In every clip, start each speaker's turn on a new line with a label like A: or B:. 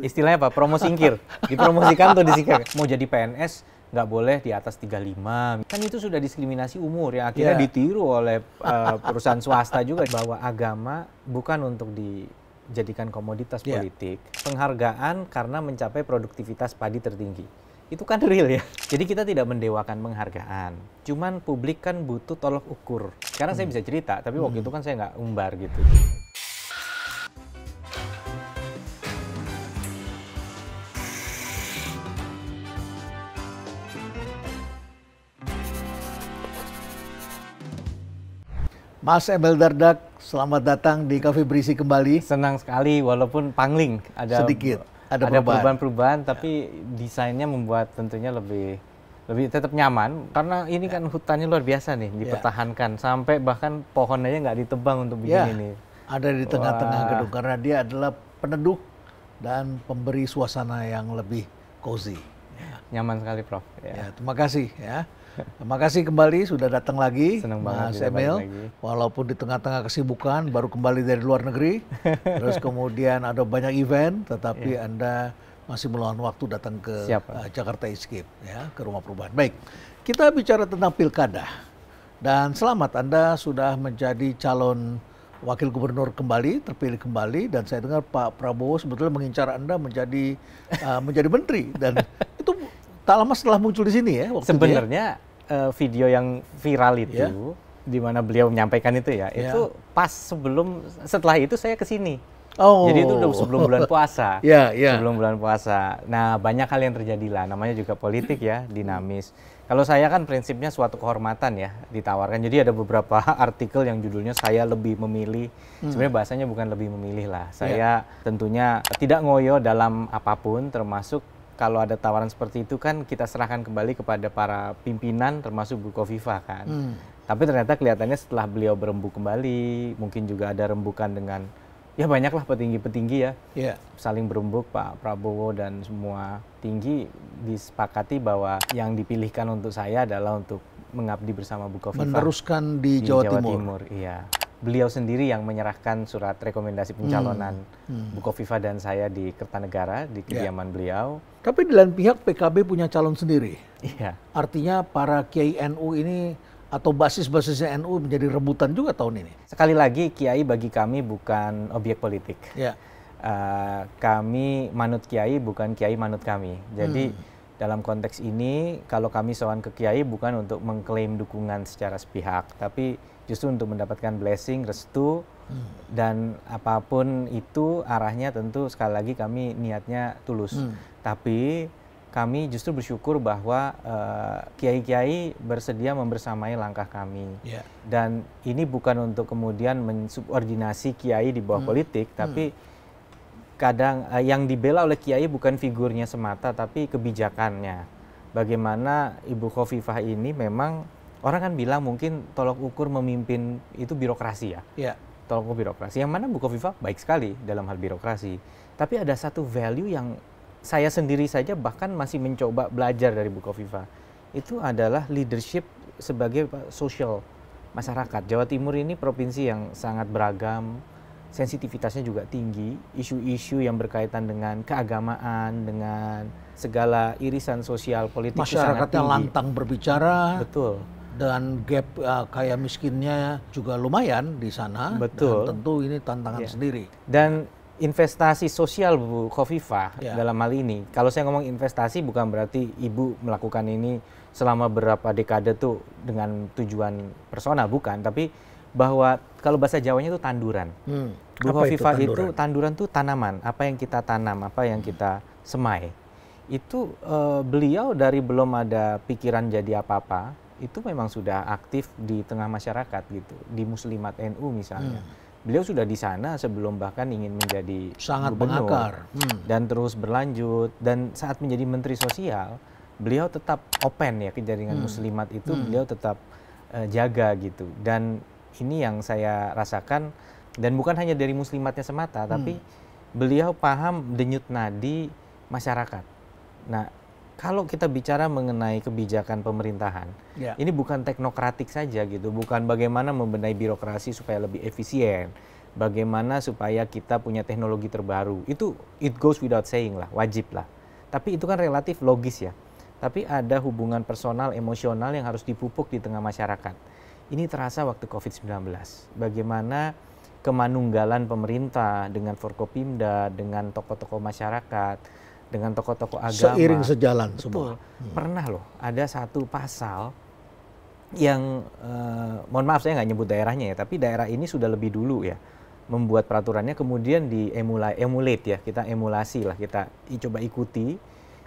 A: Istilahnya apa? Promo singkir. Dipromosikan tuh disingkir. Mau jadi PNS nggak boleh di atas 35. Kan itu sudah diskriminasi umur yang akhirnya yeah. ditiru oleh uh, perusahaan swasta juga bahwa agama bukan untuk dijadikan komoditas yeah. politik, penghargaan karena mencapai produktivitas padi tertinggi. Itu kan real ya. Jadi kita tidak mendewakan penghargaan. Cuman publik kan butuh tolok ukur. Sekarang hmm. saya bisa cerita, tapi waktu hmm. itu kan saya nggak umbar gitu.
B: Mas Emil Dardak,
A: selamat datang di Cafe Berisi kembali. Senang sekali, walaupun pangling ada sedikit, ada, perubahan-perubahan, ya. tapi desainnya membuat tentunya lebih lebih tetap nyaman karena ini ya. kan hutannya luar biasa nih ya. dipertahankan ya. sampai bahkan pohonnya nggak ditebang untuk bikin ya. ini. Ada di tengah-tengah gedung
B: karena dia adalah peneduh dan pemberi suasana yang lebih cozy.
A: Nyaman sekali, Prof. Ya. ya terima kasih
B: ya. Terima kasih kembali sudah datang lagi Senang Mas Emil. Lagi. Walaupun di tengah-tengah kesibukan baru kembali dari luar negeri, terus kemudian ada banyak event, tetapi yeah. Anda masih meluangkan waktu datang ke Siap, eh, Jakarta Escape ya, ke rumah perubahan. Baik. Kita bicara tentang pilkada. Dan selamat Anda sudah menjadi calon wakil gubernur kembali, terpilih kembali, dan saya dengar Pak Prabowo sebetulnya mengincar Anda
A: menjadi uh, menjadi menteri dan itu tak lama setelah muncul di sini ya waktu ya. Sebenarnya uh, video yang viral itu yeah. di mana beliau menyampaikan itu ya, yeah. itu pas sebelum setelah itu saya ke sini. Oh. Jadi itu udah sebelum bulan puasa. Iya, yeah, Yeah. Sebelum bulan puasa. Nah, banyak hal yang terjadi lah. Namanya juga politik ya, dinamis. Kalau saya kan prinsipnya suatu kehormatan ya ditawarkan. Jadi ada beberapa artikel yang judulnya saya lebih memilih. Hmm. Sebenarnya bahasanya bukan lebih memilih lah. Ya. Saya yeah. tentunya tidak ngoyo dalam apapun termasuk kalau ada tawaran seperti itu kan kita serahkan kembali kepada para pimpinan termasuk Bu Kofifa kan. Hmm. Tapi ternyata kelihatannya setelah beliau berembuk kembali, mungkin juga ada rembukan dengan ya banyaklah petinggi-petinggi ya. Yeah. Saling berembuk Pak Prabowo dan semua tinggi disepakati bahwa yang dipilihkan untuk saya adalah untuk mengabdi bersama Bu Kofifa. Meneruskan di, di Jawa, Jawa Timur. Timur iya beliau sendiri yang menyerahkan surat rekomendasi hmm. pencalonan hmm. Hmm. Bukoviva dan saya di Kertanegara di ya. kediaman ya. beliau.
B: Tapi di lain pihak PKB punya calon sendiri. Iya.
A: Artinya para kiai NU ini atau basis-basisnya NU menjadi rebutan juga tahun ini. Sekali lagi kiai bagi kami bukan objek politik. Ya. Uh, kami manut kiai bukan kiai manut kami. Jadi hmm. dalam konteks ini kalau kami sowan ke kiai bukan untuk mengklaim dukungan secara sepihak, tapi justru untuk mendapatkan blessing, restu hmm. dan apapun itu arahnya tentu sekali lagi kami niatnya tulus. Hmm. Tapi kami justru bersyukur bahwa eh, kiai-kiai uh, bersedia membersamai langkah kami. Yeah. Dan ini bukan untuk kemudian mensubordinasi kiai di bawah hmm. politik, hmm. tapi hmm. kadang uh, yang dibela oleh kiai bukan figurnya semata, tapi kebijakannya. Bagaimana Ibu Khofifah ini memang orang kan bilang mungkin tolok ukur memimpin itu birokrasi ya. Iya. Tolok ukur birokrasi. Yang mana Bukoviva baik sekali dalam hal birokrasi. Tapi ada satu value yang saya sendiri saja bahkan masih mencoba belajar dari Bukoviva. Itu adalah leadership sebagai sosial masyarakat. Jawa Timur ini provinsi yang sangat beragam, sensitivitasnya juga tinggi, isu-isu yang berkaitan dengan keagamaan, dengan segala irisan sosial politik masyarakat yang lantang berbicara, betul, dan gap uh, kaya miskinnya juga lumayan di sana.
B: Betul. Dan tentu
A: ini tantangan yeah. sendiri. Dan investasi sosial Bu Kofifa yeah. dalam hal ini. Kalau saya ngomong investasi bukan berarti Ibu melakukan ini selama berapa dekade tuh dengan tujuan personal bukan, tapi bahwa kalau bahasa Jawanya itu tanduran.
B: Hmm. Bu apa Kofifa itu tanduran? itu
A: tanduran tuh tanaman, apa yang kita tanam, apa yang hmm. kita semai. Itu uh, beliau dari belum ada pikiran jadi apa-apa itu memang sudah aktif di tengah masyarakat gitu di muslimat NU misalnya hmm. beliau sudah di sana sebelum bahkan ingin menjadi sangat gubernur Hmm. dan terus berlanjut dan saat menjadi menteri sosial beliau tetap open ya ke jaringan hmm. muslimat itu hmm. beliau tetap uh, jaga gitu dan ini yang saya rasakan dan bukan hanya dari muslimatnya semata hmm. tapi beliau paham denyut nadi masyarakat nah kalau kita bicara mengenai kebijakan pemerintahan, ya. ini bukan teknokratik saja gitu, bukan bagaimana membenahi birokrasi supaya lebih efisien, bagaimana supaya kita punya teknologi terbaru. Itu it goes without saying lah, wajib lah. Tapi itu kan relatif logis ya. Tapi ada hubungan personal, emosional yang harus dipupuk di tengah masyarakat. Ini terasa waktu COVID-19. Bagaimana kemanunggalan pemerintah dengan Forkopimda, dengan tokoh-tokoh masyarakat, dengan tokoh-tokoh agama. Seiring sejalan Betul. semua. Hmm. Pernah loh ada satu pasal yang eh, mohon maaf saya nggak nyebut daerahnya ya, tapi daerah ini sudah lebih dulu ya membuat peraturannya kemudian di emulat emulate ya kita emulasi lah kita coba ikuti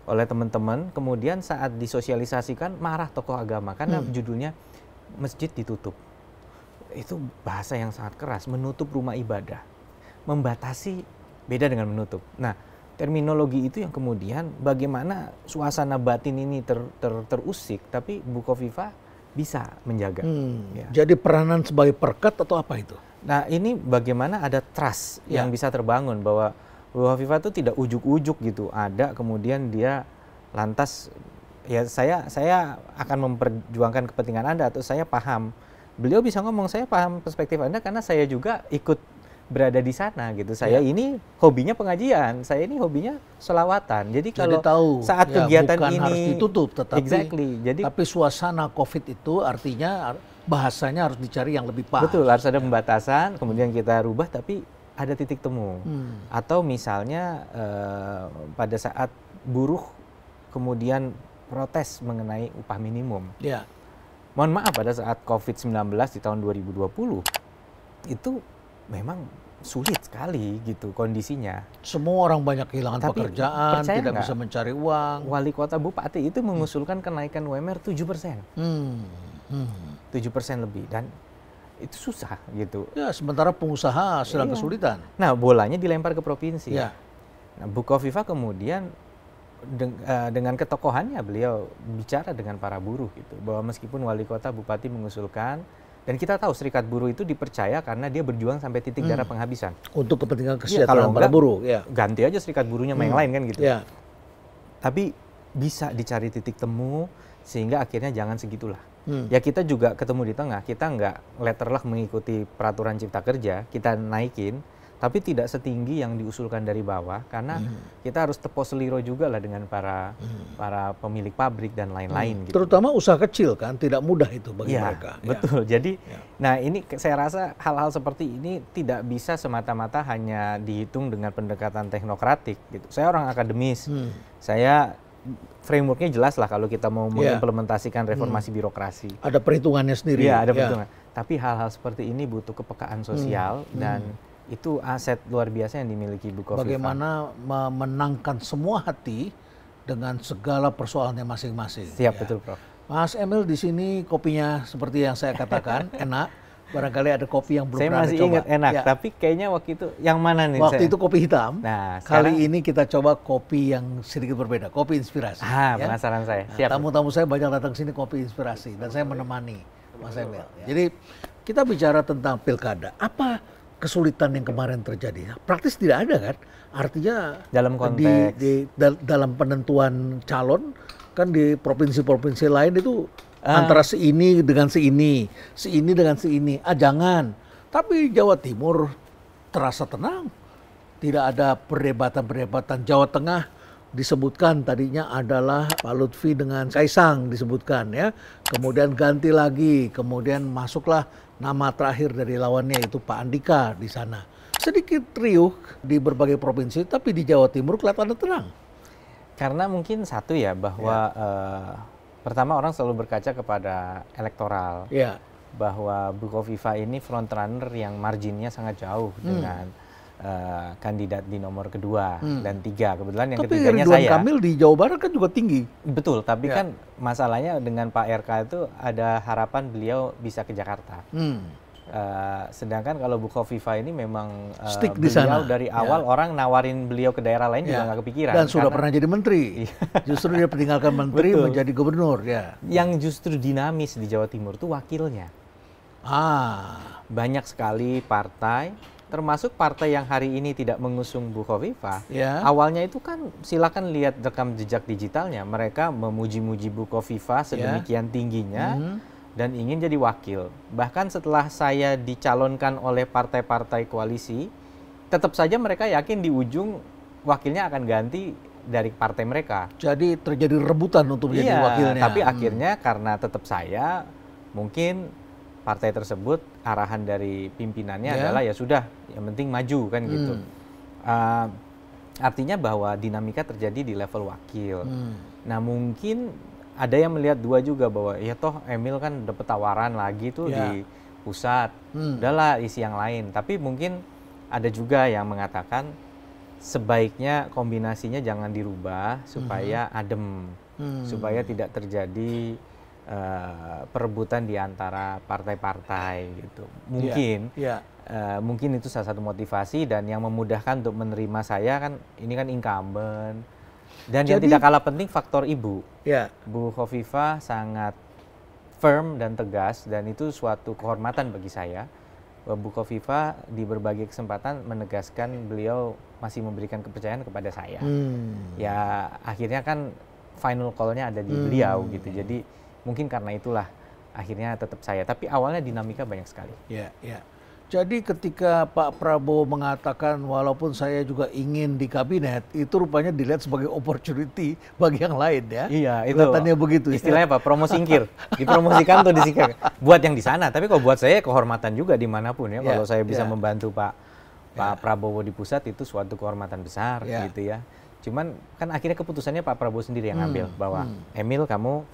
A: oleh teman-teman kemudian saat disosialisasikan marah tokoh agama karena hmm. judulnya masjid ditutup itu bahasa yang sangat keras menutup rumah ibadah membatasi beda dengan menutup nah terminologi itu yang kemudian bagaimana suasana batin ini ter, ter, terusik tapi Bukoviva bisa menjaga. Hmm. Ya. Jadi
B: peranan sebagai perkat
A: atau apa itu? Nah ini bagaimana ada trust ya. yang bisa terbangun bahwa Bukoviva itu tidak ujuk-ujuk gitu ada kemudian dia lantas ya saya saya akan memperjuangkan kepentingan anda atau saya paham beliau bisa ngomong saya paham perspektif anda karena saya juga ikut berada di sana gitu. Saya ya. ini hobinya pengajian, saya ini hobinya selawatan. Jadi, Jadi kalau tahu, saat ya, kegiatan bukan ini harus ditutup, tetapi exactly. Jadi tapi
B: suasana
A: COVID itu artinya bahasanya harus dicari yang lebih pas. Betul, harus ada ya. pembatasan, kemudian kita rubah tapi ada titik temu. Hmm. Atau misalnya uh, pada saat buruh kemudian protes mengenai upah minimum. Ya. Mohon maaf pada saat COVID-19 di tahun 2020 itu memang sulit sekali gitu kondisinya. Semua orang banyak kehilangan Tapi, pekerjaan, tidak enggak, bisa mencari uang. Wali kota Bupati itu mengusulkan kenaikan UMR 7 persen. Hmm. Hmm. 7 persen lebih dan itu susah gitu. Ya, sementara pengusaha sedang iya. kesulitan. Nah, bolanya dilempar ke provinsi. Ya. Nah, Bukoviva kemudian deng eh, dengan ketokohannya beliau bicara dengan para buruh gitu bahwa meskipun wali kota bupati mengusulkan dan kita tahu serikat buruh itu dipercaya karena dia berjuang sampai titik hmm. darah penghabisan. Untuk kepentingan iya, kesejahteraan ya, para buruh. Ya. Ganti aja serikat buruhnya hmm. yang lain kan gitu. Ya. Tapi bisa dicari titik temu sehingga akhirnya jangan segitulah. Hmm. Ya kita juga ketemu di tengah, kita nggak letterlah mengikuti peraturan cipta kerja, kita naikin, tapi tidak setinggi yang diusulkan dari bawah karena hmm. kita harus tepo seliro juga lah dengan para hmm. para pemilik pabrik dan lain-lain. Hmm. Gitu.
B: Terutama usaha kecil
A: kan tidak mudah itu bagi ya, mereka. Iya. Betul. Ya. Jadi, ya. nah ini saya rasa hal-hal seperti ini tidak bisa semata-mata hanya dihitung dengan pendekatan teknokratik. Gitu. Saya orang akademis, hmm. saya frameworknya jelas lah kalau kita mau iya. mengimplementasikan ya. reformasi hmm. birokrasi. Ada perhitungannya sendiri. Iya, ada iya. perhitungan. Tapi hal-hal seperti ini butuh kepekaan sosial hmm. dan hmm itu aset luar biasa yang dimiliki Bu Kofifa. Bagaimana
B: memenangkan semua hati dengan segala persoalannya masing-masing. Siap ya. betul Prof. Mas Emil di sini kopinya seperti yang saya katakan enak. Barangkali ada kopi yang belum saya pernah masih ingat enak, ya. tapi
A: kayaknya waktu itu
B: yang mana nih? Waktu saya? itu
A: kopi hitam. Nah, kali
B: ini kita coba kopi yang sedikit berbeda, kopi inspirasi. Ah, ya. penasaran saya. Nah, Siap. Tamu-tamu saya banyak datang sini kopi inspirasi dan saya menemani Mas Emil. Jadi kita bicara tentang pilkada. Apa kesulitan yang kemarin terjadi? Ya. Praktis tidak ada kan? Artinya dalam konteks di, di dal dalam penentuan calon kan di provinsi-provinsi lain itu ah. antara ini dengan si ini si ini dengan ini. Ah jangan. Tapi Jawa Timur terasa tenang. Tidak ada perdebatan-perdebatan Jawa Tengah disebutkan tadinya adalah Pak Lutfi dengan Kaisang disebutkan ya. Kemudian ganti lagi, kemudian masuklah nama terakhir dari lawannya itu Pak
A: Andika di sana. Sedikit riuh di berbagai provinsi, tapi di Jawa Timur kelihatannya tenang. Karena mungkin satu ya bahwa ya. Uh, pertama orang selalu berkaca kepada elektoral. Ya. Bahwa Bukoviva ini frontrunner yang marginnya sangat jauh hmm. dengan uh, kandidat di nomor kedua hmm. dan tiga. Kebetulan yang tapi ketiganya Ridwan saya. Kamil di Jawa Barat kan juga tinggi. Betul, tapi ya. kan masalahnya dengan Pak RK itu ada harapan beliau bisa ke Jakarta. Hmm. Uh, sedangkan kalau Bu Kofifa ini memang uh, Stick di beliau sana. dari ya. awal ya. orang nawarin beliau ke daerah lain ya. juga nggak kepikiran. Dan sudah karena, pernah jadi
B: menteri. Iya. justru dia meninggalkan menteri Betul. menjadi gubernur
A: ya. Yang justru dinamis di Jawa Timur itu wakilnya. Ah, banyak sekali partai termasuk partai yang hari ini tidak mengusung Bu Kofifa, yeah. awalnya itu kan silakan lihat rekam jejak digitalnya, mereka memuji-muji Bu Kofifa ya. sedemikian yeah. tingginya mm -hmm. dan ingin jadi wakil. Bahkan setelah saya dicalonkan oleh partai-partai koalisi, tetap saja mereka yakin di ujung wakilnya akan ganti dari partai mereka.
B: Jadi terjadi rebutan untuk menjadi iya, wakilnya. Tapi hmm. akhirnya
A: karena tetap saya mungkin partai tersebut arahan dari pimpinannya yeah. adalah ya sudah yang penting maju kan hmm. gitu uh, artinya bahwa dinamika terjadi di level wakil
B: hmm.
A: nah mungkin ada yang melihat dua juga bahwa ya toh Emil kan dapat tawaran lagi tuh yeah. di pusat hmm. udahlah isi yang lain tapi mungkin ada juga yang mengatakan sebaiknya kombinasinya jangan dirubah supaya hmm. adem hmm. supaya tidak terjadi uh, perebutan di antara partai-partai gitu. Iya, mungkin yeah. Iya. Yeah. Uh, mungkin itu salah satu motivasi dan yang memudahkan untuk menerima saya kan ini kan incumbent. Dan Jadi, yang tidak kalah penting faktor ibu. Yeah. Bu kofifa sangat firm dan tegas dan itu suatu kehormatan bagi saya. Eh, Bu Kofifa di berbagai kesempatan menegaskan beliau masih memberikan kepercayaan kepada saya. Hmm. Ya akhirnya kan final call ada di hmm. beliau gitu. Jadi Mungkin karena itulah akhirnya tetap saya. Tapi awalnya dinamika banyak sekali. Ya, ya. Jadi ketika
B: Pak Prabowo mengatakan walaupun saya juga ingin di kabinet, itu rupanya dilihat sebagai opportunity bagi yang lain ya. Iya, itu. Kelihatannya begitu. Ya? Istilahnya ya? Pak, Promo singkir.
A: Dipromosikan tuh di disingkir. Buat yang di sana, tapi kalau buat saya kehormatan juga dimanapun ya. Yeah, kalau ya, saya bisa yeah. membantu Pak Pak yeah. Prabowo di pusat itu suatu kehormatan besar yeah. gitu ya. Cuman kan akhirnya keputusannya Pak Prabowo sendiri yang hmm, ambil bahwa hmm. Emil kamu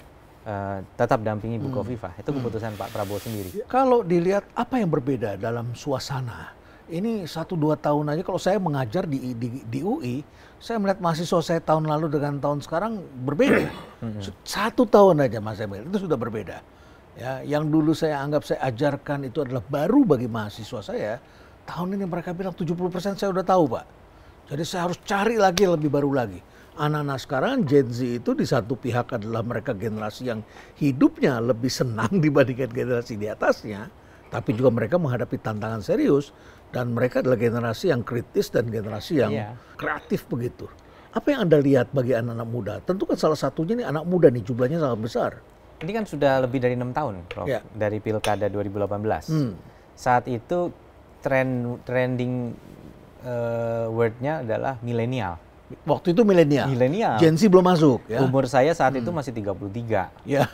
A: uh, tetap dampingi Bu Kofifa. Hmm. Itu hmm. keputusan hmm. Pak Prabowo sendiri.
B: Ya, kalau dilihat apa yang berbeda dalam suasana ini satu dua tahun aja kalau saya mengajar di, di, di UI, saya melihat mahasiswa saya tahun lalu dengan tahun sekarang berbeda. Hmm. satu tahun aja Mas Emil itu sudah berbeda. Ya, yang dulu saya anggap saya ajarkan itu adalah baru bagi mahasiswa saya, tahun ini mereka bilang 70% saya udah tahu, Pak. Jadi saya harus cari lagi lebih baru lagi anak-anak sekarang Gen Z itu di satu pihak adalah mereka generasi yang hidupnya lebih senang dibandingkan generasi di atasnya, tapi juga mereka menghadapi tantangan serius dan mereka adalah generasi yang kritis dan generasi yang yeah. kreatif begitu. Apa yang Anda lihat bagi anak-anak muda? Tentu kan salah satunya nih anak muda nih jumlahnya sangat besar.
A: Ini kan sudah lebih dari enam tahun, Prof, yeah. dari Pilkada 2018. Hmm. Saat itu trend trending uh, wordnya adalah milenial Waktu itu milenial. Milenial. Gen Z
B: belum masuk. Ya? Umur
A: saya saat hmm. itu masih 33. Ya.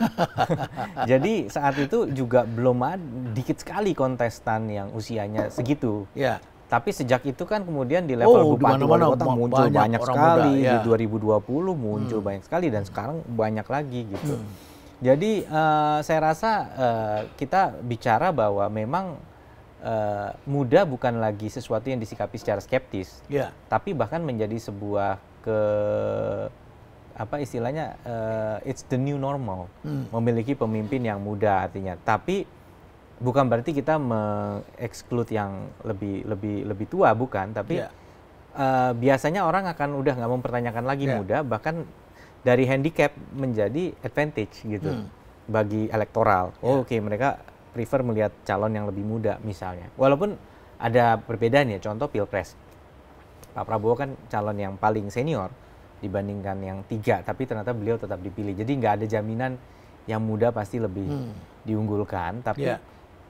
A: Jadi saat itu juga belum ada, dikit sekali kontestan yang usianya segitu. Ya. Tapi sejak itu kan kemudian di level oh, bupati mana kota muncul banyak, banyak sekali muda, ya. di 2020 muncul hmm. banyak sekali dan sekarang banyak lagi gitu. Hmm. Jadi uh, saya rasa uh, kita bicara bahwa memang uh, muda bukan lagi sesuatu yang disikapi secara skeptis, yeah. tapi bahkan menjadi sebuah ke apa istilahnya uh, it's the new normal hmm. memiliki pemimpin yang muda artinya tapi bukan berarti kita mengeksklud yang lebih lebih lebih tua bukan tapi yeah. Ya. uh, biasanya orang akan udah nggak mempertanyakan lagi yeah. muda bahkan dari handicap menjadi advantage gitu hmm. bagi elektoral yeah. Oh, ya. oke okay, mereka prefer melihat calon yang lebih muda misalnya. Walaupun ada perbedaan ya, contoh Pilpres. Pak Prabowo kan calon yang paling senior dibandingkan yang tiga, tapi ternyata beliau tetap dipilih. Jadi nggak ada jaminan yang muda pasti lebih hmm. diunggulkan, tapi yeah.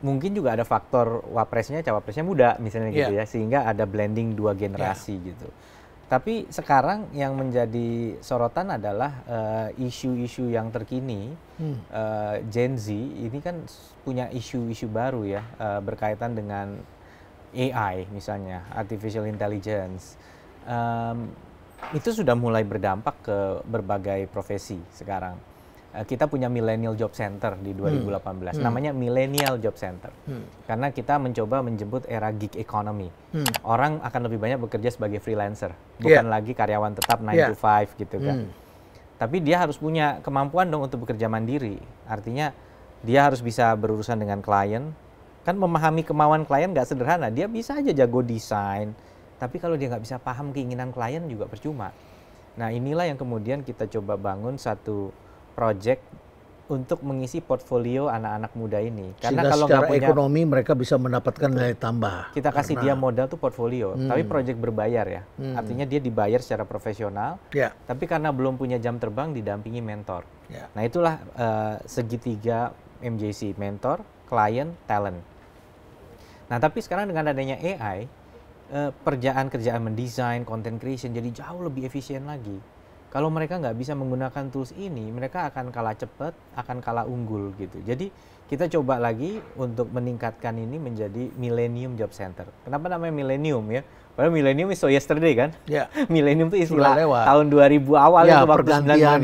A: mungkin juga ada faktor wapresnya, cawapresnya muda misalnya yeah. gitu ya, sehingga ada blending dua generasi yeah. gitu. Tapi sekarang yang menjadi sorotan adalah eh, isu-isu uh, yang terkini. Hmm. Uh, Gen Z ini kan punya isu-isu baru ya uh, berkaitan dengan AI misalnya, artificial intelligence. Um, itu sudah mulai berdampak ke berbagai profesi sekarang Eh, kita punya Millennial Job Center di 2018. Hmm. hmm. Namanya Millennial Job Center. Hmm. Karena kita mencoba menjemput era gig economy. Hmm. Orang akan lebih banyak bekerja sebagai freelancer, iya. bukan yeah. lagi karyawan tetap 9 yeah. to 5 gitu kan. Hmm. Tapi dia harus punya kemampuan dong untuk bekerja mandiri. Artinya dia harus bisa berurusan dengan klien. Kan memahami kemauan klien nggak sederhana. Dia bisa aja jago desain, tapi kalau dia nggak bisa paham keinginan klien juga percuma. Nah, inilah yang kemudian kita coba bangun satu project untuk mengisi portfolio anak-anak muda ini. Karena Sehingga kalau secara punya, ekonomi
B: mereka bisa mendapatkan nilai tambah.
A: Kita kasih nah. dia modal tuh portfolio, hmm. tapi project berbayar ya. Hmm. Artinya dia dibayar secara profesional. Yeah. Tapi karena belum punya jam terbang didampingi mentor. Yeah. Nah itulah uh, segitiga MJC, mentor, klien, talent. Nah tapi sekarang dengan adanya AI, uh, eh, kerjaan-kerjaan mendesain, content creation jadi jauh lebih efisien lagi kalau mereka nggak bisa menggunakan tools ini, mereka akan kalah cepat, akan kalah unggul gitu. Jadi kita coba lagi untuk meningkatkan ini menjadi Millennium Job Center. Kenapa namanya Millennium ya? Padahal Millennium itu so yesterday kan? Ya. millennium itu istilah lewat. tahun 2000 awal ya, itu waktu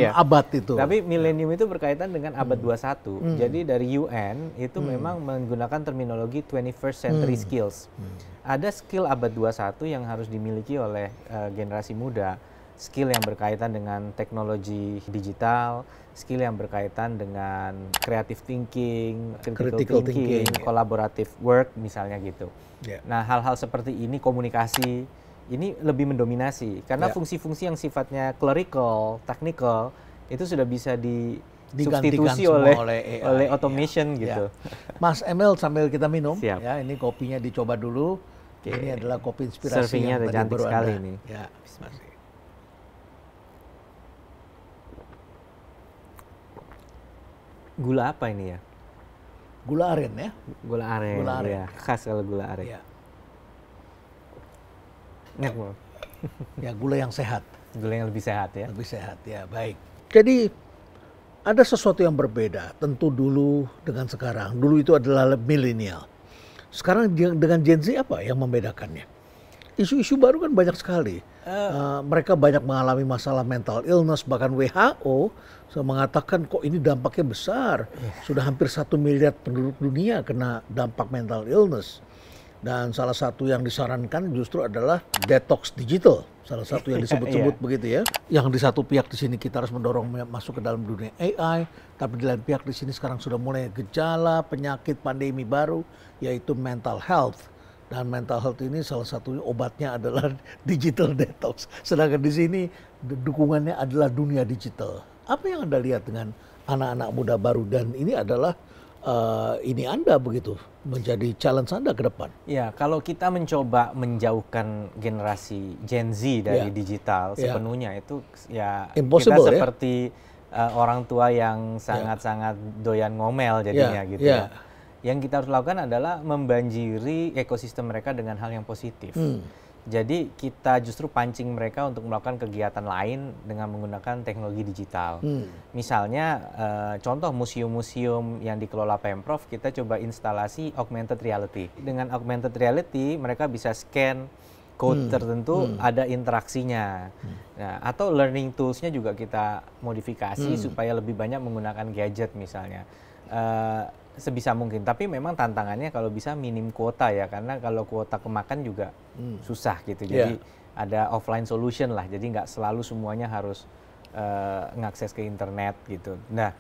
A: ya. abad itu. Tapi Millennium itu berkaitan dengan abad hmm. 21. Hmm. Jadi dari UN itu hmm. memang menggunakan terminologi 21st century hmm. skills. Hmm. Ada skill abad 21 yang harus dimiliki oleh uh, generasi muda skill yang berkaitan dengan teknologi digital, skill yang berkaitan dengan creative thinking, critical, critical thinking, thinking, ya. collaborative work misalnya gitu. Yeah. Nah, hal-hal seperti ini komunikasi ini lebih mendominasi karena ya. fungsi-fungsi yeah. yang sifatnya clerical, technical itu sudah bisa di substitusi oleh oleh, AI, oleh ya. automation gitu. Ya. Mas Emil sambil kita minum Siap. ya ini kopinya dicoba dulu.
B: Okay. Ini adalah kopi inspirasi Surfingnya yang cantik sekali ini.
A: Ya, gula apa ini ya?
B: Gula aren ya? Gula aren. Gula aren. Ya,
A: khas kalau gula aren. Ya. Enak
B: Ya gula yang sehat. Gula yang lebih sehat ya. Lebih sehat ya, baik. Jadi ada sesuatu yang berbeda tentu dulu dengan sekarang. Dulu itu adalah milenial. Sekarang dengan Gen Z apa yang membedakannya? isu-isu baru kan banyak sekali. Uh. Uh, mereka banyak mengalami masalah mental illness, bahkan WHO so, mengatakan kok ini dampaknya besar. Yeah. Sudah hampir satu miliar penduduk dunia kena dampak mental illness. Dan salah satu yang disarankan justru adalah detox digital. Salah satu yang disebut-sebut yeah. begitu ya. Yang di satu pihak di sini kita harus mendorong masuk ke dalam dunia AI, tapi di lain pihak di sini sekarang sudah mulai gejala penyakit pandemi baru yaitu mental health dan mental health ini salah satunya obatnya adalah digital detox. Sedangkan di sini dukungannya adalah dunia digital. Apa yang Anda lihat dengan anak-anak muda baru dan ini adalah uh, ini Anda begitu menjadi challenge Anda ke depan?
A: Ya, kalau kita mencoba menjauhkan generasi Gen Z dari ya. digital ya. sepenuhnya ya. itu ya Impossible, kita ya. seperti ya? uh, orang tua yang ya. sangat-sangat yeah. doyan ngomel jadinya yeah. gitu yeah. ya yang kita harus lakukan adalah membanjiri ekosistem mereka dengan hal yang positif. Hmm. Jadi kita justru pancing mereka untuk melakukan kegiatan lain dengan menggunakan teknologi digital. Hmm. Misalnya e, contoh museum-museum yang dikelola Pemprov kita coba instalasi augmented reality. Dengan augmented reality mereka bisa scan code hmm. tertentu hmm. ada interaksinya. Hmm. Nah, atau learning toolsnya juga kita modifikasi hmm. supaya lebih banyak menggunakan gadget misalnya. E, sebisa mungkin tapi memang tantangannya kalau bisa minim kuota ya karena kalau kuota kemakan juga hmm. susah gitu jadi yeah. ada offline solution lah jadi nggak selalu semuanya harus uh, ngakses ke internet gitu nah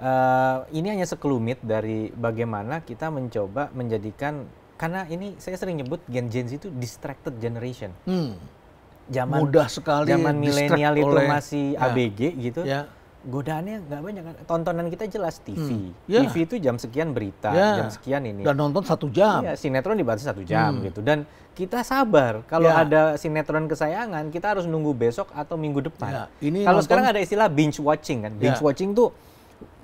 A: uh, ini hanya sekelumit dari bagaimana kita mencoba menjadikan karena ini saya sering nyebut gen Gen Z itu distracted generation hmm. zaman mudah sekali zaman milenial itu masih ya. Nah. abg gitu ya godaannya nggak banyak kan tontonan kita jelas TV hmm. yeah. TV ya. itu jam sekian berita yeah. jam sekian ini dan nonton satu jam iya, sinetron dibatasi satu jam hmm. gitu dan kita sabar kalau yeah. ada sinetron kesayangan kita harus nunggu besok atau minggu depan yeah. ini kalau sekarang ada istilah binge watching kan ya. binge yeah. watching tuh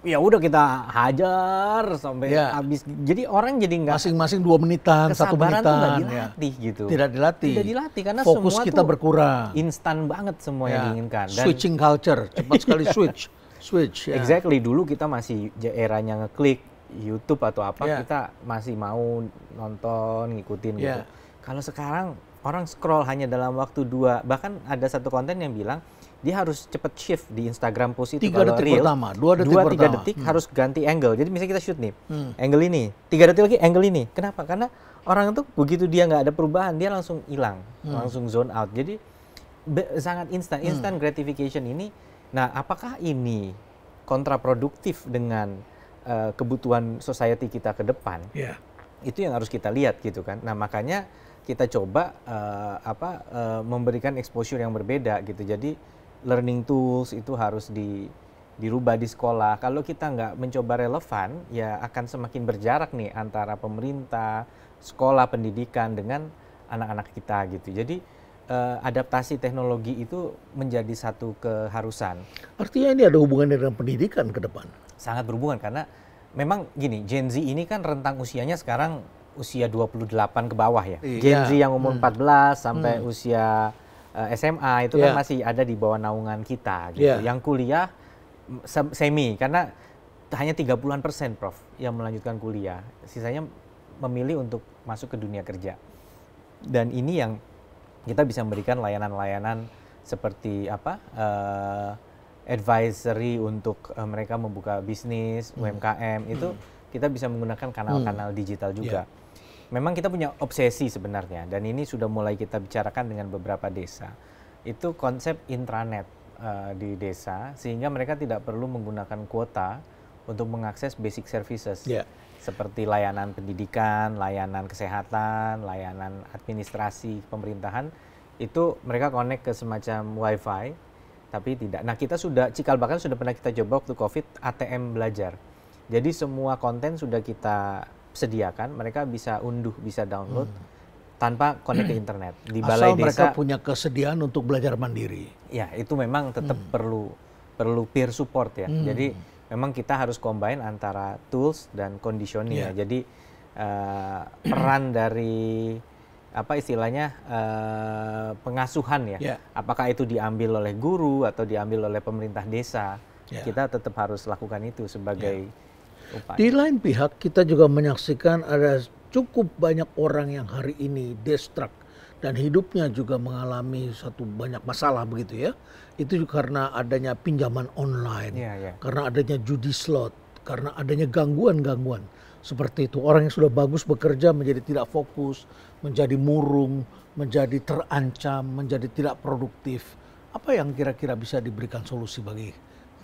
A: ya udah kita hajar sampai ya. habis. Jadi orang jadi nggak masing-masing dua menitan, satu menitan. tidak ya. dilatih ya. gitu. Tidak dilatih. Tidak dilatih karena fokus semua kita berkurang. Instan banget semua ya. yang diinginkan. Dan, Switching culture, cepat sekali switch, switch. Ya. Exactly dulu kita masih eranya ngeklik YouTube atau apa ya. kita masih mau nonton, ngikutin gitu. ya. gitu. Kalau sekarang orang scroll hanya dalam waktu dua, bahkan ada satu konten yang bilang dia harus cepat shift di Instagram post itu tiga detik real, pertama, dua detik dua, tiga pertama. detik hmm. harus ganti angle. Jadi misalnya kita shoot nih, hmm. angle ini, tiga detik lagi angle ini. Kenapa? Karena orang itu begitu dia nggak ada perubahan, dia langsung hilang, hmm. langsung zone out. Jadi sangat instan, instant hmm. gratification ini. Nah, apakah ini kontraproduktif dengan uh, kebutuhan society kita ke depan? Yeah. Itu yang harus kita lihat gitu kan. Nah, makanya kita coba uh, apa uh, memberikan exposure yang berbeda gitu. Jadi learning tools itu harus di dirubah di sekolah. Kalau kita nggak mencoba relevan, ya akan semakin berjarak nih antara pemerintah, sekolah, pendidikan dengan anak-anak kita gitu. Jadi eh, adaptasi teknologi itu menjadi satu keharusan. Artinya ini ada hubungannya dengan pendidikan ke depan? Sangat berhubungan karena memang gini, Gen Z ini kan rentang usianya sekarang usia 28 ke bawah ya. Iya. Gen Z yang umur hmm. 14 sampai hmm. usia Eh, SMA itu yeah. kan iya. masih ada di bawah naungan kita gitu. Yeah. Yang kuliah semi karena hanya 30-an persen Prof yang melanjutkan kuliah. Sisanya memilih untuk masuk ke dunia kerja. Dan ini yang kita bisa memberikan layanan-layanan seperti apa? Uh, advisory untuk uh, mereka membuka bisnis, hmm. UMKM itu hmm. kita bisa menggunakan kanal-kanal hmm. digital juga. Yeah memang kita punya obsesi sebenarnya dan ini sudah mulai kita bicarakan dengan beberapa desa. Itu konsep intranet uh, di desa sehingga mereka tidak perlu menggunakan kuota untuk mengakses basic services. Yeah. Seperti layanan pendidikan, layanan kesehatan, layanan administrasi pemerintahan itu mereka connect ke semacam wifi tapi tidak. Nah kita sudah cikal bahkan sudah pernah kita coba waktu covid ATM belajar. Jadi semua konten sudah kita sediakan, mereka bisa unduh, bisa download hmm. tanpa connect ke hmm. internet. Di Balai Asal Desa mereka
B: punya kesediaan untuk belajar mandiri.
A: Ya, itu memang tetap hmm. perlu perlu peer support ya. Hmm. Jadi memang kita harus combine antara tools dan conditioning yeah. ya. Jadi uh, peran dari apa istilahnya uh, pengasuhan ya. Yeah. Apakah itu diambil oleh guru atau diambil oleh pemerintah desa? Yeah. Kita tetap harus lakukan itu sebagai yeah
B: di lain pihak kita juga menyaksikan ada cukup banyak orang yang hari ini destrukt dan hidupnya juga mengalami satu banyak masalah begitu ya. Itu juga karena adanya pinjaman online, yeah, yeah. karena adanya judi slot, karena adanya gangguan-gangguan seperti itu. Orang yang sudah bagus bekerja menjadi tidak fokus, menjadi murung, menjadi terancam, menjadi tidak produktif. Apa yang kira-kira bisa diberikan solusi bagi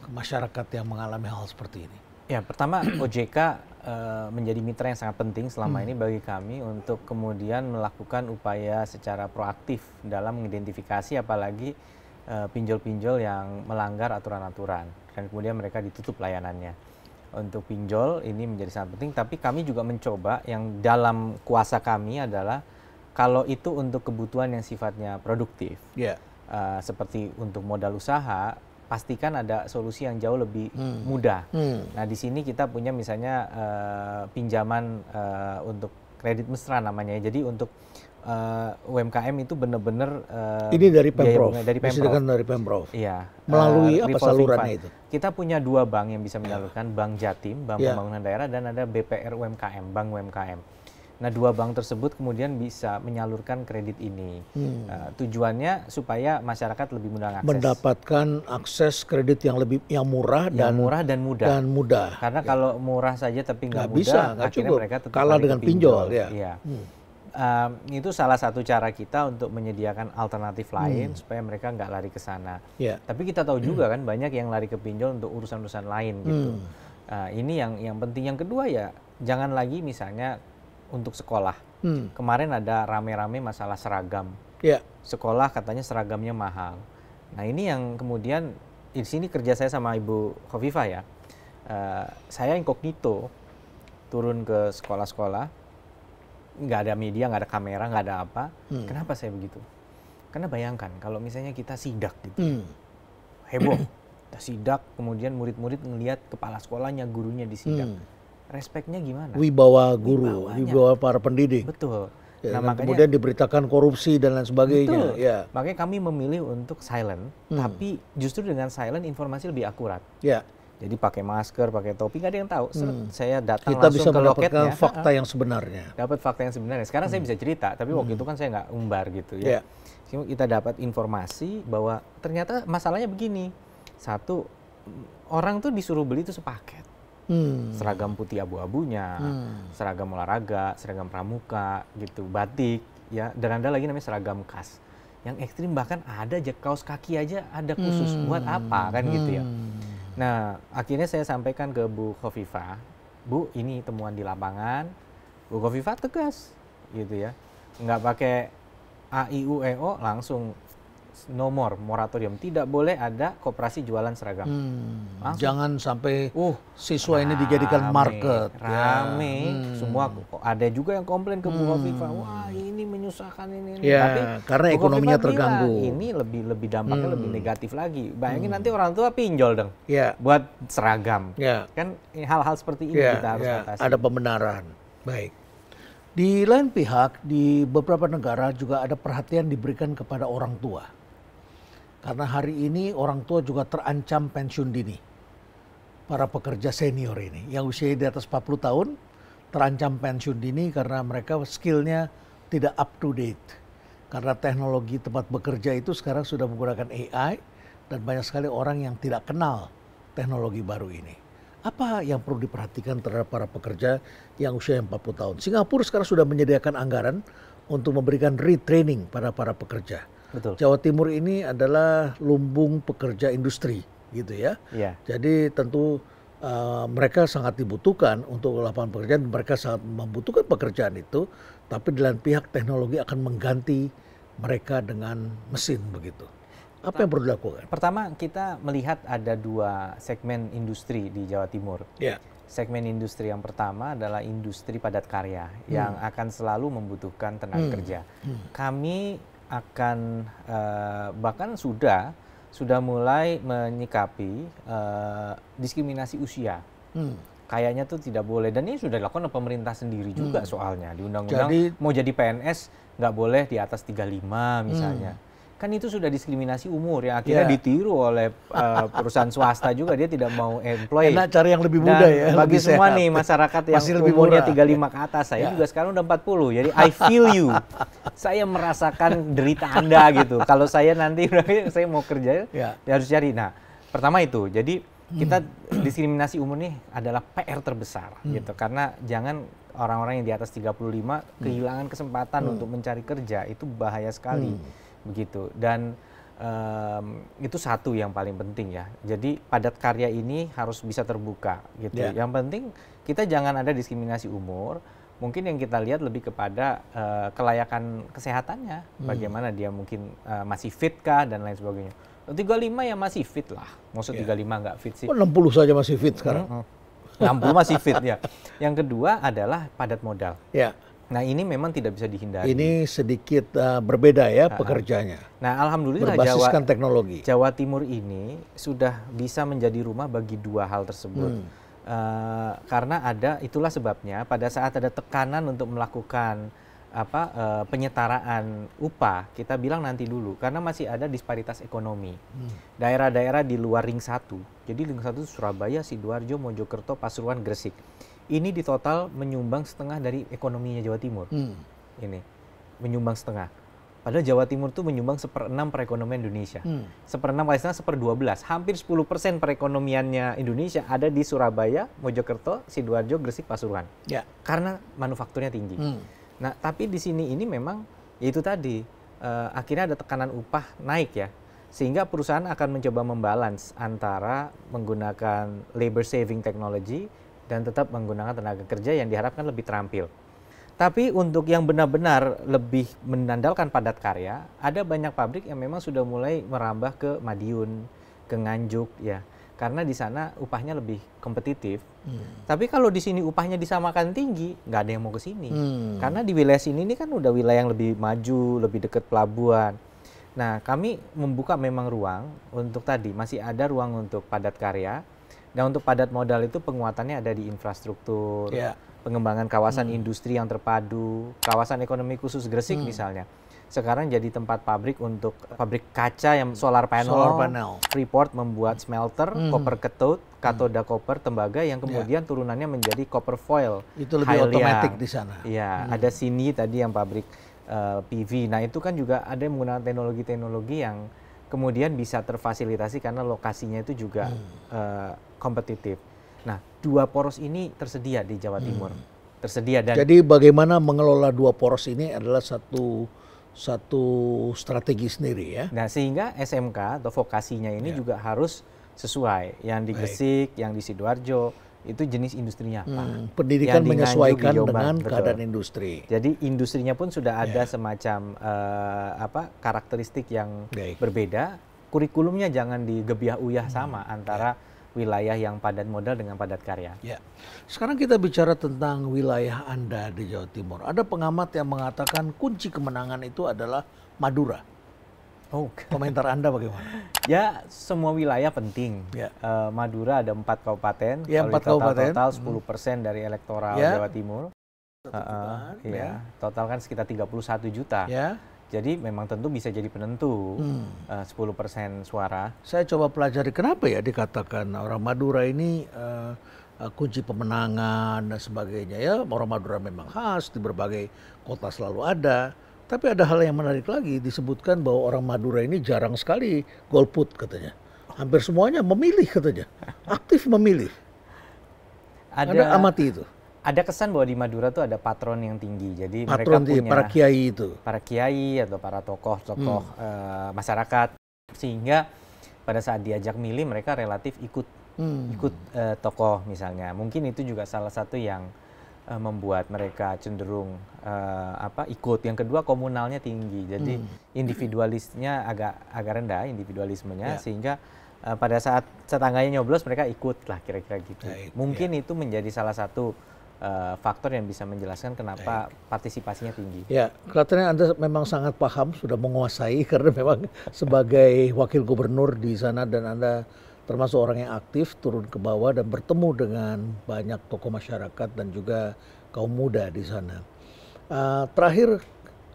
B: masyarakat yang mengalami hal seperti ini?
A: Ya, pertama OJK uh, eh, menjadi mitra yang sangat penting selama hmm. ini bagi kami untuk kemudian melakukan upaya secara proaktif dalam mengidentifikasi apalagi eh, pinjol-pinjol uh, yang melanggar aturan-aturan dan kemudian mereka ditutup layanannya. Untuk pinjol ini menjadi sangat penting, tapi kami juga mencoba yang dalam kuasa kami adalah kalau itu untuk kebutuhan yang sifatnya produktif, yeah. Ya. uh, seperti untuk modal usaha, pastikan ada solusi yang jauh lebih hmm. mudah. Hmm. Nah, di sini kita punya misalnya uh, pinjaman uh, untuk kredit mesra namanya. Jadi untuk uh, eh, UMKM itu benar-benar uh, ini dari pemprov, bunga, dari pemprov. Disediakan dari pemprov. Iya. Melalui uh, apa salurannya itu? Kita punya dua bank yang bisa menyalurkan, Bank Jatim, Bank yeah. Pembangunan Daerah, dan ada BPR UMKM, Bank UMKM. Nah, dua bank tersebut kemudian bisa menyalurkan kredit ini. Hmm. Uh, tujuannya supaya masyarakat lebih mudah akses.
B: Mendapatkan akses kredit yang lebih yang murah dan murah dan mudah. Dan mudah.
A: Karena ya. kalau murah saja
B: tapi nggak mudah, bisa, akhirnya cukup. mereka tetap kalah dengan pinjol. pinjol. Ya. Ya. Hmm.
A: Um, itu salah satu cara kita untuk menyediakan alternatif lain hmm. supaya mereka nggak lari ke sana. Yeah. Tapi kita tahu hmm. juga kan banyak yang lari ke pinjol untuk urusan-urusan lain gitu. Hmm. Uh, ini yang yang penting. Yang kedua ya jangan lagi misalnya untuk sekolah. Hmm. Kemarin ada rame-rame masalah seragam. Yeah. Sekolah katanya seragamnya mahal. Nah ini yang kemudian di sini kerja saya sama Ibu Khofifah ya. Uh, saya inkognito turun ke sekolah-sekolah, nggak ada media, nggak ada kamera, nggak ada apa. Hmm. Kenapa saya begitu? Karena bayangkan kalau misalnya kita sidak gitu, ya. hmm. heboh, kita sidak, kemudian murid-murid ngelihat kepala sekolahnya, gurunya disidak. Hmm respeknya gimana?
B: Wibawa guru, wibawa para pendidik. Betul. Ya, nah, makanya, kemudian diberitakan korupsi dan lain sebagainya. Betul. Ya.
A: Makanya kami memilih untuk silent, hmm. tapi justru dengan silent informasi lebih akurat. Ya. Jadi pakai masker, pakai topi, nggak ada yang tahu. Hmm. Saya datang Kita langsung bisa ke loketnya. fakta yang sebenarnya. Dapat fakta yang sebenarnya. Sekarang hmm. saya bisa cerita, tapi waktu hmm. itu kan saya nggak umbar gitu ya. Yeah. Kita dapat informasi bahwa ternyata masalahnya begini. Satu, orang tuh disuruh beli itu sepaket hmm. seragam putih abu-abunya, hmm. seragam olahraga, seragam pramuka gitu, batik ya dan ada lagi namanya seragam khas. Yang ekstrim bahkan ada aja kaos kaki aja ada khusus hmm. buat apa kan gitu ya. Hmm. Nah akhirnya saya sampaikan ke Bu Kofifa, Bu ini temuan di lapangan, Bu Kofifa tegas gitu ya, nggak pakai A I U E O langsung no more moratorium tidak boleh ada kooperasi jualan seragam hmm, jangan sampai uh siswa rame, ini dijadikan market ya. rame ya. hmm. semua ada juga yang komplain ke Bu hmm. wah ini menyusahkan ini, ini. Ya, tapi karena Bu ekonominya terganggu bilang, ini lebih lebih dampaknya hmm. lebih negatif lagi bayangin hmm. nanti orang tua pinjol dong Ya. buat seragam Ya. kan hal-hal seperti ini ya, kita harus ya. atasi ada pembenaran
B: baik di lain pihak, di beberapa negara juga ada perhatian diberikan kepada orang tua. Karena hari ini orang tua juga terancam pensiun dini. Para pekerja senior ini yang usia di atas 40 tahun terancam pensiun dini karena mereka skillnya tidak up to date. Karena teknologi tempat bekerja itu sekarang sudah menggunakan AI dan banyak sekali orang yang tidak kenal teknologi baru ini. Apa yang perlu diperhatikan terhadap para pekerja yang usia 40 tahun? Singapura sekarang sudah menyediakan anggaran untuk memberikan retraining pada para pekerja Betul. Jawa Timur ini adalah lumbung pekerja industri gitu ya. ya. Jadi tentu uh, mereka sangat dibutuhkan untuk lapangan pekerjaan, mereka sangat membutuhkan pekerjaan itu, tapi di pihak teknologi akan mengganti mereka dengan mesin begitu. Apa yang perlu dilakukan?
A: Pertama, kita melihat ada dua segmen industri di Jawa Timur. Ya. Segmen industri yang pertama adalah industri padat karya hmm. yang akan selalu membutuhkan tenaga hmm. kerja. Hmm. Kami akan uh, bahkan sudah sudah mulai menyikapi uh, diskriminasi usia. Hmm. Kayaknya tuh tidak boleh dan ini sudah dilakukan oleh pemerintah sendiri juga hmm. soalnya di undang-undang mau jadi PNS nggak boleh di atas 35 misalnya. Hmm kan itu sudah diskriminasi umur yang akhirnya yeah. ditiru oleh uh, perusahaan swasta juga dia tidak mau employ. Enak cari yang lebih muda ya. Bagi semua sehat. nih masyarakat yang Masih lebih umurnya murah. lima ke atas saya yeah. juga sekarang udah 40. Jadi I feel you. saya merasakan derita Anda gitu. Kalau saya nanti saya mau kerja yeah. ya harus cari. Nah, pertama itu. Jadi kita hmm. diskriminasi umur nih adalah PR terbesar hmm. gitu karena jangan orang-orang yang di atas 35 hmm. kehilangan kesempatan hmm. untuk mencari kerja itu bahaya sekali. Hmm begitu dan um, itu satu yang paling penting ya. Jadi padat karya ini harus bisa terbuka gitu. Yeah. Yang penting kita jangan ada diskriminasi umur. Mungkin yang kita lihat lebih kepada uh, kelayakan kesehatannya, hmm. bagaimana dia mungkin uh, masih fit kah dan lain sebagainya. 35 ya masih fit lah. Maksud yeah. 35 nggak fit sih. Oh, 60 saja masih fit sekarang. Mm -hmm. 60 masih fit ya. Yang kedua adalah padat modal. Ya. Yeah Nah ini memang tidak bisa dihindari.
B: Ini sedikit uh, berbeda ya uh, pekerjanya. Nah alhamdulillah Berbasiskan Jawa,
A: teknologi. Jawa Timur ini sudah bisa menjadi rumah bagi dua hal tersebut. Hmm. Uh, karena ada itulah sebabnya pada saat ada tekanan untuk melakukan apa uh, penyetaraan upah kita bilang nanti dulu karena masih ada disparitas ekonomi daerah hmm. daerah-daerah di luar ring satu jadi ring satu Surabaya sidoarjo Mojokerto Pasuruan Gresik ini di total menyumbang setengah dari ekonominya Jawa Timur. Hmm. Ini menyumbang setengah. Padahal Jawa Timur itu menyumbang seperenam perekonomian Indonesia. Seperenam Hmm. Seperenam seper seperdua belas. Hampir sepuluh persen perekonomiannya Indonesia ada di Surabaya, Mojokerto, Sidoarjo, Gresik, Pasuruan. Ya. Karena manufakturnya tinggi. Hmm. Nah, tapi di sini ini memang yaitu tadi uh, akhirnya ada tekanan upah naik ya sehingga perusahaan akan mencoba membalance antara menggunakan labor saving technology dan tetap menggunakan tenaga kerja yang diharapkan lebih terampil. Tapi untuk yang benar-benar lebih menandalkan padat karya, ada banyak pabrik yang memang sudah mulai merambah ke Madiun, ke Nganjuk ya. Karena di sana upahnya lebih kompetitif. Hmm. Tapi kalau di sini upahnya disamakan tinggi, nggak ada yang mau ke sini. Hmm. Karena di wilayah sini ini kan udah wilayah yang lebih maju, lebih dekat pelabuhan. Nah, kami membuka memang ruang untuk tadi masih ada ruang untuk padat karya, Nah untuk padat modal itu penguatannya ada di infrastruktur, yeah. pengembangan kawasan hmm. industri yang terpadu, kawasan ekonomi khusus Gresik hmm. misalnya. Sekarang jadi tempat pabrik untuk pabrik kaca yang solar panel. Solar panel. Freeport membuat smelter, hmm. copper ketut, katoda hmm. koper tembaga yang iya. kemudian yeah. turunannya menjadi copper foil. Itu lebih otomatis di sana. Iya, hmm. ada sini tadi yang pabrik uh, eh, PV. Nah, itu kan juga ada yang menggunakan teknologi-teknologi yang kemudian bisa terfasilitasi karena lokasinya itu juga hmm. uh, kompetitif. Nah, dua poros ini tersedia di Jawa hmm. Timur. Hmm. Tersedia dan Jadi
B: bagaimana mengelola dua poros ini adalah satu
A: satu strategi sendiri ya. Nah, sehingga SMK atau vokasinya ini ya. juga harus sesuai yang di Gresik, yang di Sidoarjo itu jenis industrinya apa. Hmm, pendidikan yang menyesuaikan dengan betul. keadaan industri. Jadi industrinya pun sudah ada ya. semacam uh, apa karakteristik yang Baik. berbeda. Kurikulumnya jangan digebiah uyah hmm. sama antara ya wilayah yang padat modal dengan padat karya. Ya. Sekarang kita bicara
B: tentang wilayah
A: Anda di Jawa Timur. Ada pengamat yang mengatakan kunci kemenangan itu adalah Madura. Oh, komentar Anda bagaimana? ya, semua wilayah penting. Ya. Uh, Madura ada empat kabupaten. Ya, empat kabupaten. Total hmm. 10 persen hmm. dari elektoral ya. Jawa Timur. Uh, uh, ya. ya. Total kan sekitar 31 juta. Ya. Jadi memang tentu bisa jadi penentu hmm. Eh, uh, 10% suara.
B: Saya coba pelajari kenapa ya dikatakan orang Madura ini uh, uh, kunci pemenangan dan sebagainya ya. Orang Madura memang khas di berbagai kota selalu ada. Tapi ada hal yang menarik lagi disebutkan bahwa orang Madura ini jarang sekali golput katanya. Hampir semuanya memilih katanya. Aktif memilih.
A: Ada, ada amati itu? ada kesan bahwa di Madura tuh ada patron yang tinggi. Jadi patron mereka punya para kiai itu. Para kiai atau para tokoh-tokoh hmm. uh, masyarakat sehingga pada saat diajak milih mereka relatif ikut hmm. ikut uh, tokoh misalnya. Mungkin itu juga salah satu yang uh, membuat mereka cenderung uh, apa ikut. Yang kedua komunalnya tinggi. Jadi hmm. individualisnya agak agak rendah individualismenya ya. sehingga pada saat tetangganya nyoblos mereka ikut lah kira-kira gitu. Mungkin ya. itu menjadi salah satu uh, faktor yang bisa menjelaskan kenapa Baik. partisipasinya tinggi. Ya,
B: kelihatannya Anda memang sangat paham, sudah menguasai karena memang sebagai wakil gubernur di sana dan Anda termasuk orang yang aktif turun ke bawah dan bertemu dengan banyak tokoh masyarakat dan juga kaum muda di sana. Uh, terakhir,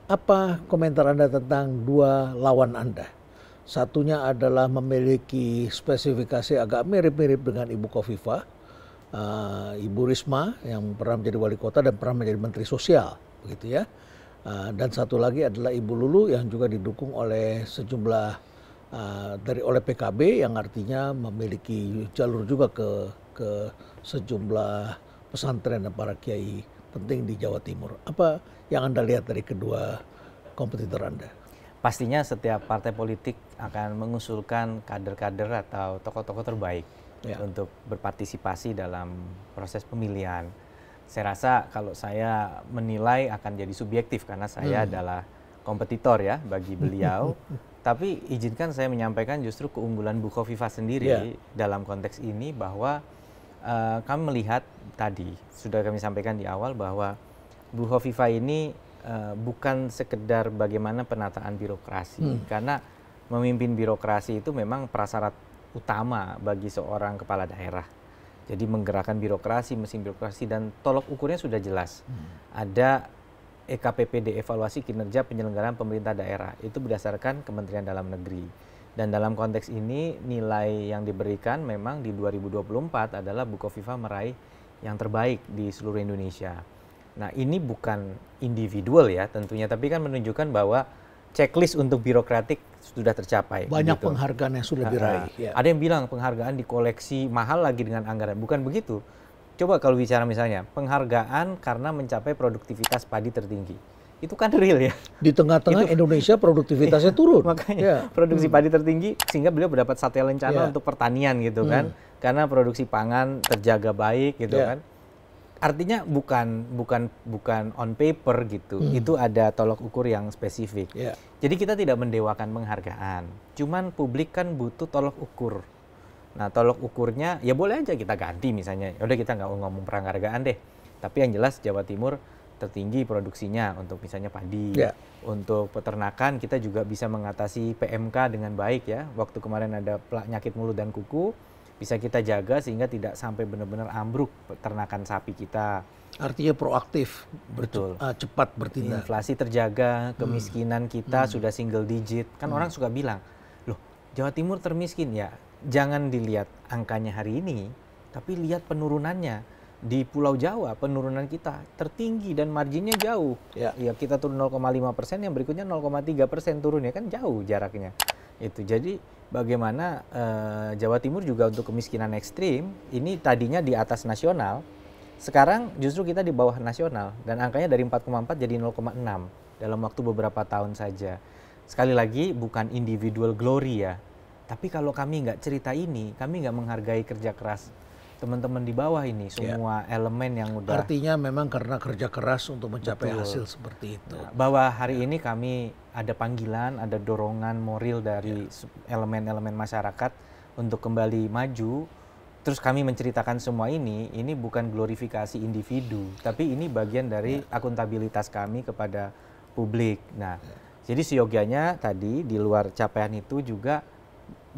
B: apa komentar Anda tentang dua lawan Anda? Satunya adalah memiliki spesifikasi agak mirip-mirip dengan Ibu Kofifa, uh, Ibu Risma yang pernah menjadi wali kota dan pernah menjadi menteri sosial, begitu ya. Uh, dan satu lagi adalah Ibu Lulu yang juga didukung oleh sejumlah uh, dari oleh PKB yang artinya memiliki jalur juga ke ke sejumlah pesantren dan para kiai penting di Jawa Timur. Apa yang Anda lihat dari kedua kompetitor
A: Anda? Pastinya setiap partai politik akan mengusulkan kader-kader atau tokoh-tokoh terbaik ya. untuk berpartisipasi dalam proses pemilihan. Saya rasa kalau saya menilai akan jadi subjektif karena saya hmm. adalah kompetitor ya bagi beliau. Tapi izinkan saya menyampaikan justru keunggulan Bu Hovifa sendiri ya. dalam konteks ini bahwa uh, kami melihat tadi sudah kami sampaikan di awal bahwa Bu Hovifa ini uh, bukan sekedar bagaimana penataan birokrasi hmm. karena memimpin birokrasi itu memang prasyarat utama bagi seorang kepala daerah. Jadi menggerakkan birokrasi, mesin birokrasi dan tolok ukurnya sudah jelas. Hmm. Ada EKPPD evaluasi kinerja penyelenggaraan pemerintah daerah. Itu berdasarkan Kementerian Dalam Negeri. Dan dalam konteks ini nilai yang diberikan memang di 2024 adalah Bukoviva meraih yang terbaik di seluruh Indonesia. Nah, ini bukan individual ya tentunya, tapi kan menunjukkan bahwa checklist untuk birokratik sudah tercapai. Banyak gitu. penghargaan
B: yang sudah diraih. Ya.
A: Ada yang bilang penghargaan di koleksi mahal lagi dengan anggaran. Bukan begitu. Coba kalau bicara misalnya penghargaan karena mencapai produktivitas padi tertinggi. Itu kan real ya.
B: Di tengah-tengah Indonesia produktivitasnya turun. Makanya
A: yeah. produksi hmm. padi tertinggi sehingga beliau mendapat satelit lencana yeah. untuk pertanian gitu hmm. kan. Karena produksi pangan terjaga baik gitu yeah. kan artinya bukan bukan bukan on paper gitu. Hmm. Itu ada tolok ukur yang spesifik. Yeah. Jadi kita tidak mendewakan penghargaan. Cuman publik kan butuh tolok ukur. Nah, tolok ukurnya ya boleh aja kita ganti misalnya. Ya udah kita nggak ngomong penghargaan deh. Tapi yang jelas Jawa Timur tertinggi produksinya untuk misalnya padi. Yeah. Untuk peternakan kita juga bisa mengatasi PMK dengan baik ya. Waktu kemarin ada penyakit mulut dan kuku bisa kita jaga sehingga tidak sampai benar-benar ambruk peternakan sapi kita. Artinya proaktif, betul, uh, cepat bertindak. Inflasi terjaga, hmm. kemiskinan hmm. kita hmm. sudah single digit. Kan hmm. orang suka bilang, loh Jawa Timur termiskin ya. Jangan dilihat angkanya hari ini, tapi lihat penurunannya di Pulau Jawa penurunan kita tertinggi dan marginnya jauh. Ya, ya kita turun 0,5 persen, yang berikutnya 0,3 persen turun ya kan jauh jaraknya. Itu jadi bagaimana uh, Jawa Timur juga untuk kemiskinan ekstrim ini tadinya di atas nasional, sekarang justru kita di bawah nasional dan angkanya dari 4,4 jadi 0,6 dalam waktu beberapa tahun saja. Sekali lagi bukan individual glory ya, tapi kalau kami nggak cerita ini, kami nggak menghargai kerja keras teman-teman di bawah ini ya. semua yeah. elemen yang udah artinya memang karena kerja keras untuk mencapai Betul. hasil seperti itu nah, bahwa hari yeah. ini kami ada panggilan ada dorongan moral dari ya. elemen-elemen yeah. masyarakat untuk kembali maju terus kami menceritakan semua ini ini bukan glorifikasi individu tapi ini bagian dari yeah. akuntabilitas kami kepada publik nah yeah. jadi seyogianya tadi di luar capaian itu juga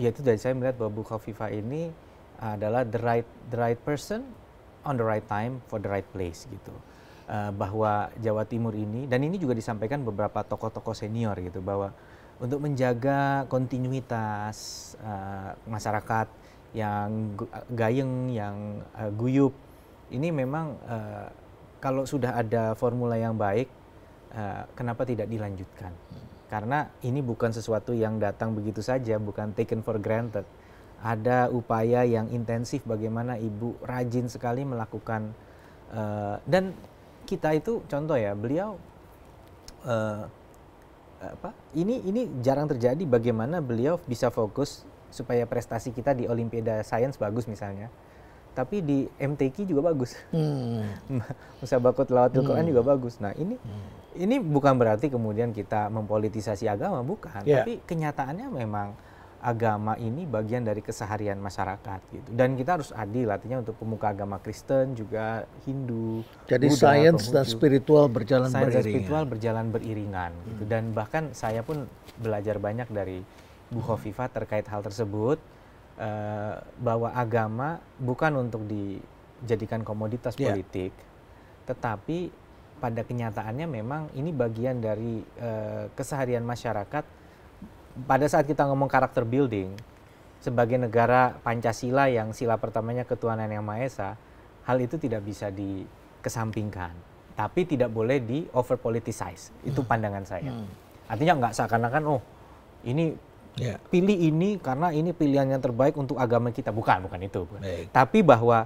A: yaitu dari saya melihat bahwa Bu fifa ini adalah the right the right person on the right time for the right place gitu uh, bahwa Jawa Timur ini dan ini juga disampaikan beberapa tokoh-tokoh senior gitu bahwa untuk menjaga kontinuitas uh, masyarakat yang gayeng yang uh, guyup ini memang uh, kalau sudah ada formula yang baik uh, kenapa tidak dilanjutkan karena ini bukan sesuatu yang datang begitu saja bukan taken for granted ada upaya yang intensif bagaimana ibu rajin sekali melakukan uh, dan kita itu contoh ya beliau uh, apa ini ini jarang terjadi bagaimana beliau bisa fokus supaya prestasi kita di Olimpiade Science bagus misalnya tapi di MTQ juga bagus hmm. bakut lawat Quran hmm. juga bagus nah ini hmm. ini bukan berarti kemudian kita mempolitisasi agama bukan yeah. tapi kenyataannya memang agama ini bagian dari keseharian masyarakat gitu. Dan kita harus adil artinya untuk pemuka agama Kristen juga Hindu. Jadi sains dan spiritual berjalan science beriringan. Dan spiritual berjalan beriringan gitu. Hmm. Dan bahkan saya pun belajar banyak dari Bu hmm. Khofifah terkait hal tersebut eh, bahwa agama bukan untuk dijadikan komoditas yeah. politik tetapi pada kenyataannya memang ini bagian dari eh, keseharian masyarakat pada saat kita ngomong karakter building sebagai negara Pancasila yang sila pertamanya ketuhanan yang Maha Esa, hal itu tidak bisa dikesampingkan, tapi tidak boleh di over politicize. Itu hmm. pandangan saya. Hmm. Artinya nggak seakan-akan oh ini yeah. pilih ini karena ini pilihan yang terbaik untuk agama kita, bukan bukan itu. Bukan. Tapi bahwa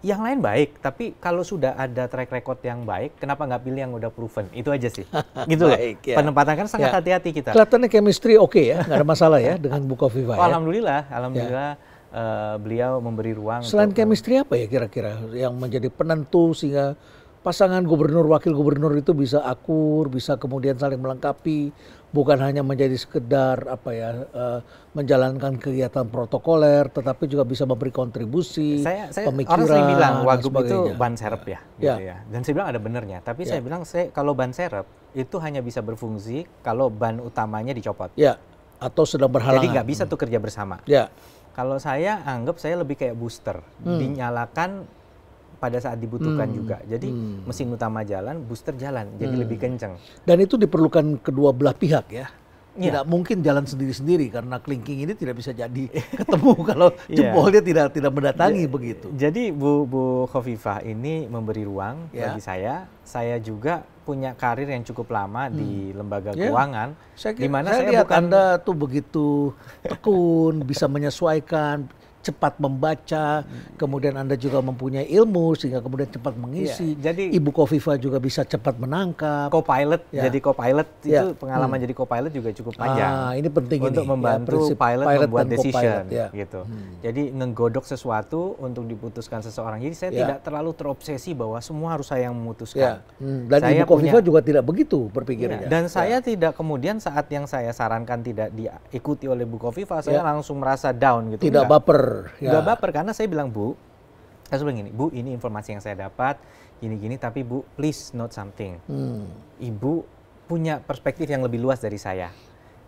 A: yang lain baik, tapi kalau sudah ada track record yang baik, kenapa nggak pilih yang udah proven? Itu aja sih. gitu loh. ya. Penempatan kan sangat ya. hati-hati ya. kita. Kelihatannya
B: chemistry oke okay ya, nggak ada masalah ya dengan Buko Viva. Oh, ya. Alhamdulillah,
A: ya. alhamdulillah. Ya.
B: Uh, beliau memberi ruang. Selain chemistry apa ya kira-kira yang menjadi penentu sehingga pasangan gubernur wakil gubernur itu bisa akur, bisa kemudian saling melengkapi, bukan hanya menjadi sekedar apa ya uh, menjalankan kegiatan protokoler, tetapi juga bisa memberi kontribusi, saya, saya, pemikiran. Orang sering bilang wagub itu ban serep ya,
A: gitu ya. ya. Dan saya bilang ada benernya. Tapi ya. saya bilang saya kalau ban serep itu hanya bisa berfungsi kalau ban utamanya dicopot. Ya. Atau sedang berhalangan. Jadi nggak bisa tuh kerja bersama. Ya. Kalau saya anggap saya lebih kayak booster, hmm. dinyalakan pada saat dibutuhkan hmm. juga. Jadi hmm. mesin utama jalan, booster jalan, jadi hmm. lebih kencang.
B: Dan itu diperlukan kedua belah pihak ya. Iya. Tidak mungkin jalan sendiri-sendiri karena klinking ini tidak bisa jadi ketemu
A: kalau iya. jempolnya yeah. tidak tidak mendatangi ja, begitu. Jadi Bu Bu Khofifah ini memberi ruang yeah. bagi saya. Saya juga punya karir yang cukup lama hmm. di lembaga yeah. keuangan. Saya, di mana saya, saya lihat bukan... Anda
B: tuh begitu tekun, bisa menyesuaikan cepat membaca, kemudian Anda juga mempunyai ilmu sehingga kemudian cepat mengisi. Ya, jadi Ibu Kofifa juga bisa cepat menangkap. Copilot,
A: ya. jadi copilot ya. itu pengalaman hmm. jadi co-pilot juga cukup panjang. Ah, ini penting untuk ini. Ya, membantu ya, pilot, pilot membuat decision ya. gitu. Hmm. Jadi ngegodok sesuatu untuk diputuskan seseorang. Jadi saya ya. tidak terlalu terobsesi bahwa semua harus saya yang memutuskan. Ya. Hmm. Dan saya Ibu Kofifa punya,
B: juga tidak begitu berpikirnya. Ya. Dan ya. saya
A: tidak kemudian saat yang saya sarankan tidak diikuti oleh Ibu Kofifa, saya ya. langsung merasa down gitu. Tidak Enggak. baper baper. Ya. Gak baper karena saya bilang bu, eh, saya bilang gini, bu ini informasi yang saya dapat gini-gini, tapi bu please note something. Hmm. Ibu punya perspektif yang lebih luas dari saya.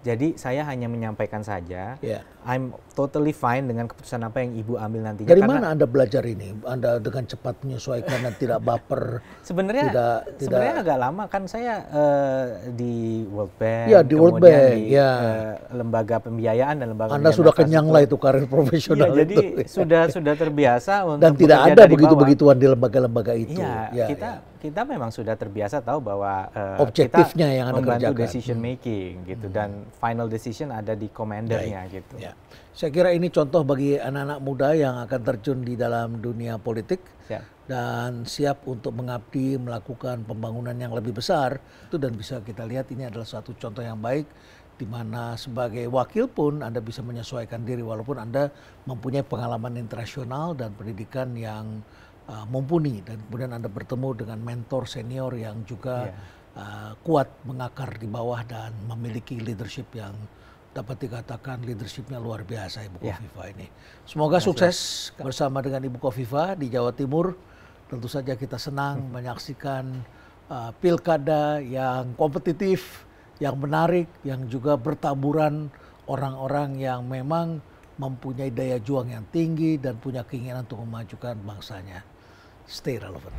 A: Jadi saya hanya menyampaikan saja. Yeah. I'm totally fine dengan keputusan apa yang ibu ambil nantinya. Dari karena, mana
B: anda belajar ini? Anda dengan cepat menyesuaikan dan tidak baper.
A: Sebenarnya tidak, tidak. Sebenarnya agak lama kan saya uh, di World Bank. Ya di World Bank. Di, ya. Uh, lembaga pembiayaan dan lembaga. Anda sudah kenyang lah itu karir profesional ya, itu. Jadi sudah sudah terbiasa untuk dan tidak ada begitu-begituan
B: di lembaga-lembaga itu. Ya, yeah, kita.
A: Yeah kita memang sudah terbiasa tahu bahwa uh, objektifnya kita yang ada membantu kerjakan. decision hmm. making gitu hmm. dan final decision ada di komandernya Baik. gitu. Ya. Saya kira ini contoh bagi
B: anak-anak muda yang akan terjun di dalam dunia politik ya. dan siap untuk mengabdi melakukan pembangunan yang lebih besar itu dan bisa kita lihat ini adalah satu contoh yang baik di mana sebagai wakil pun Anda bisa menyesuaikan diri walaupun Anda mempunyai pengalaman internasional dan pendidikan yang uh, mumpuni dan kemudian Anda bertemu dengan mentor senior yang juga yeah. uh, kuat mengakar di bawah dan memiliki leadership yang dapat dikatakan leadershipnya luar biasa Ibu yeah. Kofifa ini. Semoga sukses bersama dengan Ibu Kofifa di Jawa Timur. Tentu saja kita senang hmm. menyaksikan uh, pilkada yang kompetitif, yang menarik, yang juga bertaburan orang-orang yang memang mempunyai daya juang yang tinggi dan punya keinginan untuk memajukan bangsanya. Stay relevant.